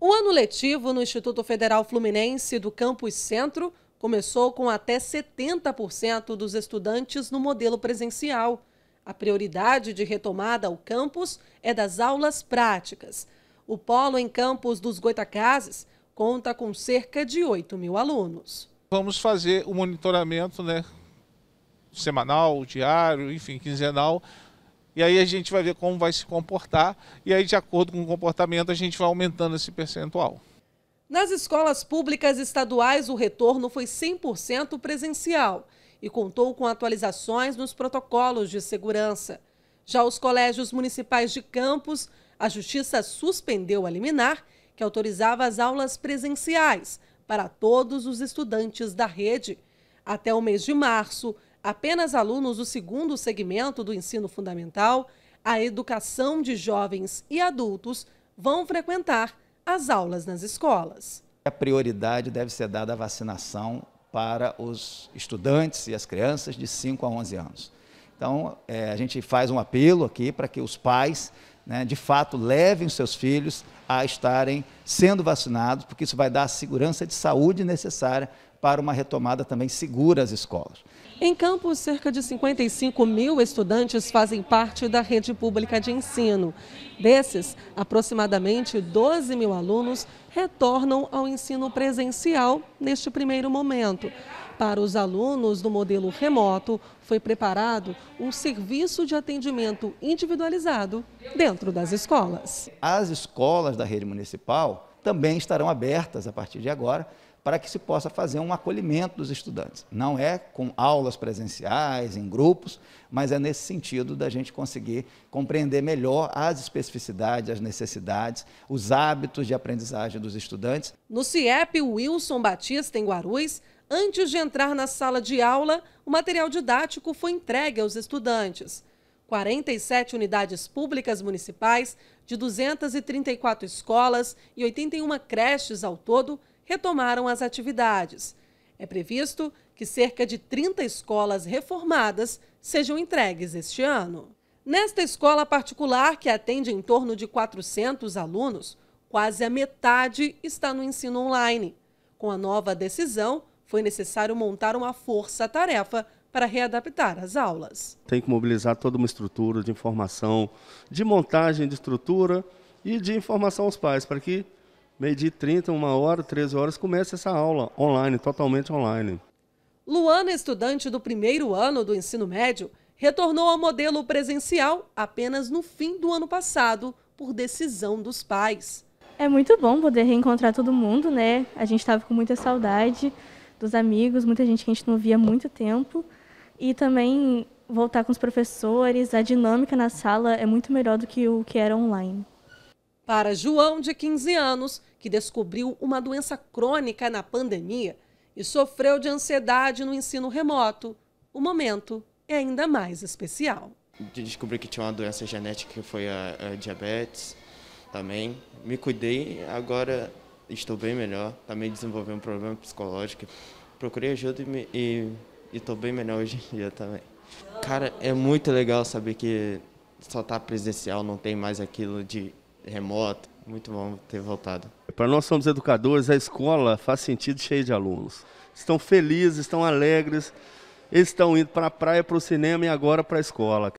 O ano letivo no Instituto Federal Fluminense do Campus Centro começou com até 70% dos estudantes no modelo presencial. A prioridade de retomada ao campus é das aulas práticas. O polo em campus dos Goitacazes conta com cerca de 8 mil alunos. Vamos fazer o monitoramento né, semanal, diário, enfim, quinzenal, e aí a gente vai ver como vai se comportar, e aí, de acordo com o comportamento, a gente vai aumentando esse percentual. Nas escolas públicas estaduais, o retorno foi 100% presencial e contou com atualizações nos protocolos de segurança. Já os colégios municipais de campos a Justiça suspendeu a liminar que autorizava as aulas presenciais para todos os estudantes da rede. Até o mês de março, apenas alunos do segundo segmento do ensino fundamental, a educação de jovens e adultos vão frequentar as aulas nas escolas. A prioridade deve ser dada à vacinação para os estudantes e as crianças de 5 a 11 anos. Então, é, a gente faz um apelo aqui para que os pais, né, de fato, levem seus filhos a estarem sendo vacinados, porque isso vai dar a segurança de saúde necessária para uma retomada também segura às escolas. Em Campos, cerca de 55 mil estudantes fazem parte da rede pública de ensino. Desses, aproximadamente 12 mil alunos retornam ao ensino presencial neste primeiro momento. Para os alunos do modelo remoto, foi preparado um serviço de atendimento individualizado dentro das escolas. As escolas da rede municipal também estarão abertas a partir de agora para que se possa fazer um acolhimento dos estudantes. Não é com aulas presenciais, em grupos, mas é nesse sentido da gente conseguir compreender melhor as especificidades, as necessidades, os hábitos de aprendizagem dos estudantes. No CIEP, Wilson Batista, em Guarulhos, antes de entrar na sala de aula, o material didático foi entregue aos estudantes. 47 unidades públicas municipais, de 234 escolas e 81 creches ao todo, retomaram as atividades. É previsto que cerca de 30 escolas reformadas sejam entregues este ano. Nesta escola particular, que atende em torno de 400 alunos, quase a metade está no ensino online. Com a nova decisão, foi necessário montar uma força-tarefa para readaptar as aulas. Tem que mobilizar toda uma estrutura de informação, de montagem de estrutura e de informação aos pais, para que Meio-dia 30, uma hora, 13 horas, começa essa aula online, totalmente online. Luana, estudante do primeiro ano do ensino médio, retornou ao modelo presencial apenas no fim do ano passado, por decisão dos pais. É muito bom poder reencontrar todo mundo, né? A gente estava com muita saudade dos amigos, muita gente que a gente não via há muito tempo. E também voltar com os professores, a dinâmica na sala é muito melhor do que o que era online para João, de 15 anos, que descobriu uma doença crônica na pandemia e sofreu de ansiedade no ensino remoto, o momento é ainda mais especial. Descobri que tinha uma doença genética que foi a, a diabetes também. Me cuidei, agora estou bem melhor. Também desenvolvi um problema psicológico. Procurei ajuda e estou bem melhor hoje em dia também. Cara, é muito legal saber que só está presencial, não tem mais aquilo de Remoto, Muito bom ter voltado. Para nós somos educadores, a escola faz sentido cheio de alunos. Estão felizes, estão alegres, eles estão indo para a praia, para o cinema e agora para a escola.